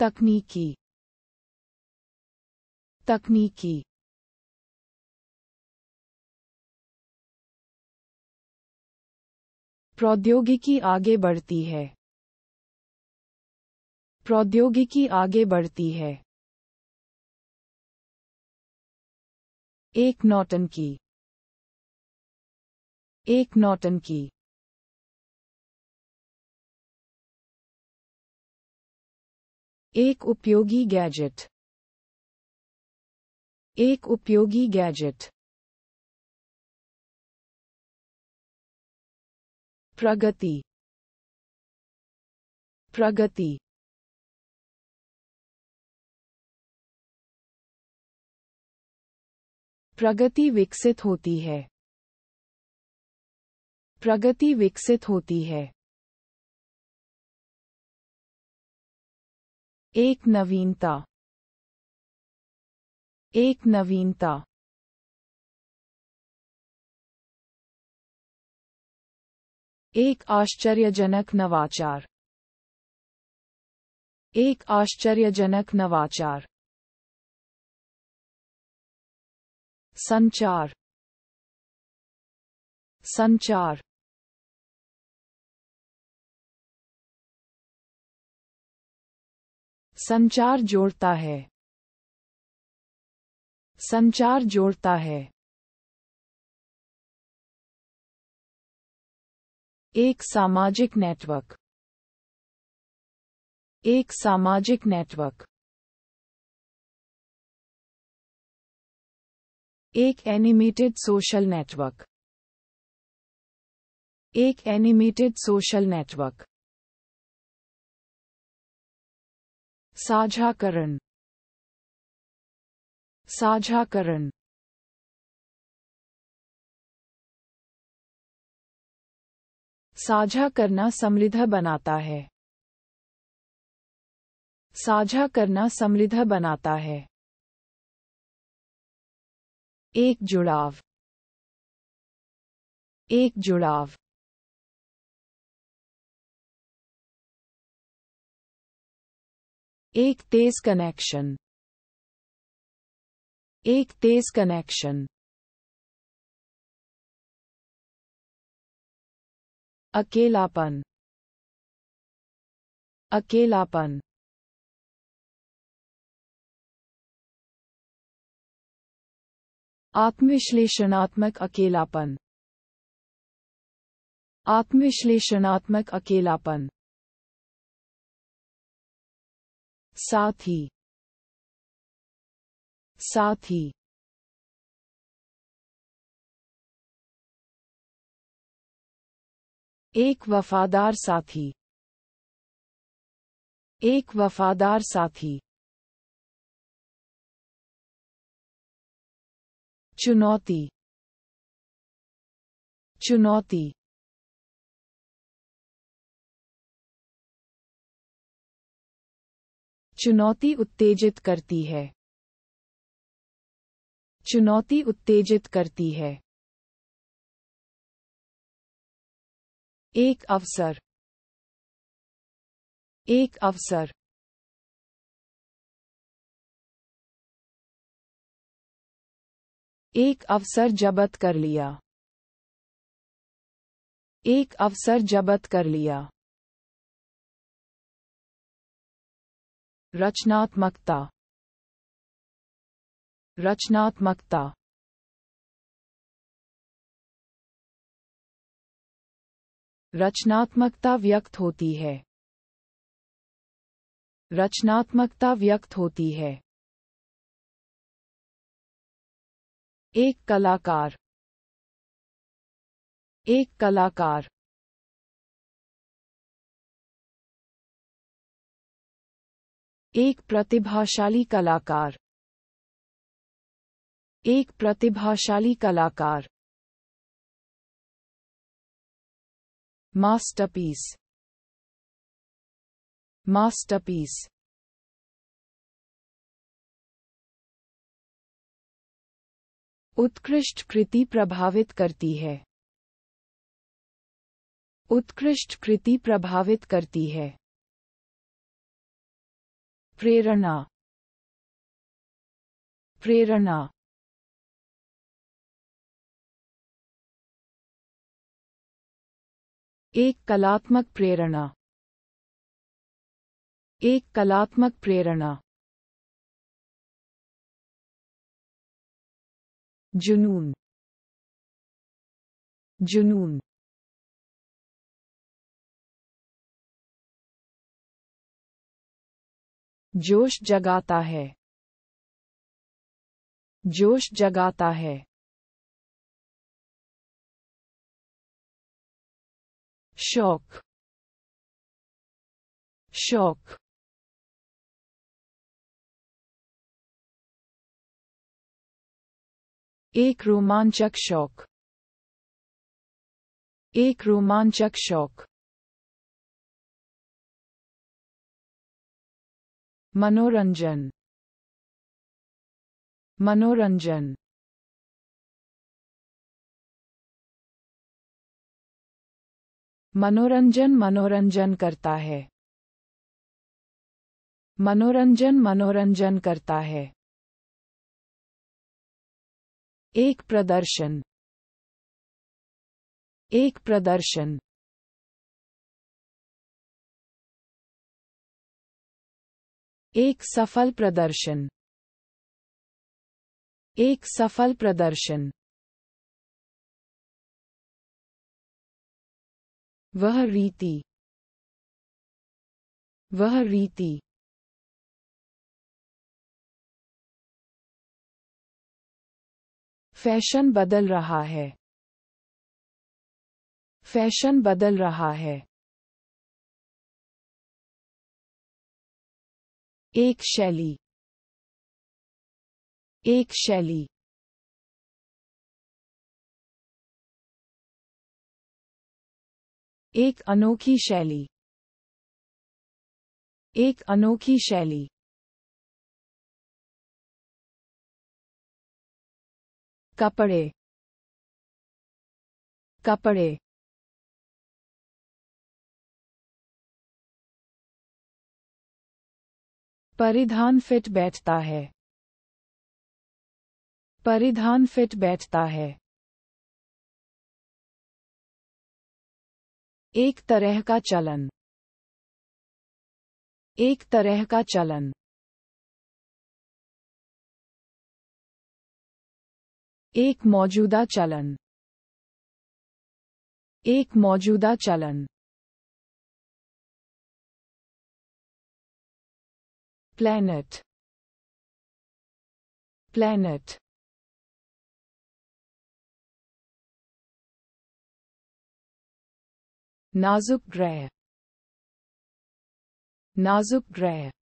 तकनीकी तकनीकी प्रौद्योगिकी आगे बढ़ती है प्रौद्योगिकी आगे बढ़ती है एक नौटन की एक नौटन की एक उपयोगी गैजेट एक उपयोगी गैजेट प्रगति प्रगति प्रगति विकसित होती है प्रगति विकसित होती है एक नवीनता एक नवीनता एक आश्चर्यजनक नवाचार एक आश्चर्यजनक नवाचार संचार संचार संचार जोड़ता है संचार जोड़ता है एक सामाजिक नेटवर्क एक सामाजिक नेटवर्क एक एनिमेटेड सोशल नेटवर्क एक एनिमेटेड सोशल नेटवर्क साझा साझाकरण साझा करना समृद्ध बनाता है साझा करना समृद्ध बनाता है एक जुड़ाव एक जुड़ाव एक तेज कनेक्शन एक तेज कनेक्शन अकेलापन अकेलापन आत्मविश्लेषणात्मक अकेलापन आत्मविश्लेषणात्मक अकेलापन साथ ही साथ ही एक वफादार साथी एक वफादार साथी चुनौती चुनौती चुनौती उत्तेजित करती है चुनौती उत्तेजित करती है एक अवसर एक अवसर एक अवसर जबत कर लिया एक अवसर जबत कर लिया रचनात्मकता रचनात्मकता रचनात्मकता व्यक्त होती है रचनात्मकता व्यक्त होती है एक कलाकार एक कलाकार एक प्रतिभाशाली कलाकार एक प्रतिभाशाली कलाकार मास्टरपीस मास्टरपीस उत्कृष्ट कृति प्रभावित करती है उत्कृष्ट कृति प्रभावित करती है प्रेरणा प्रेरणा एक कलात्मक प्रेरणा एक कलात्मक प्रेरणा जुनून जुनून जोश जगाता है जोश जगाता है शौक शौक एक रोमांचक शौक एक रोमांचक शौक मनोरंजन मनोरंजन मनोरंजन मनोरंजन करता है मनोरंजन मनोरंजन करता है एक प्रदर्शन एक प्रदर्शन एक सफल प्रदर्शन एक सफल प्रदर्शन वह रीति वह रीति फैशन बदल रहा है फैशन बदल रहा है एक शैली एक शैली एक अनोखी शैली एक अनोखी शैली कपड़े कपड़े परिधान फिट बैठता है परिधान फिट बैठता है एक तरह का चलन एक तरह का चलन एक मौजूदा चलन एक मौजूदा चलन planet planet nazuk grah nazuk grah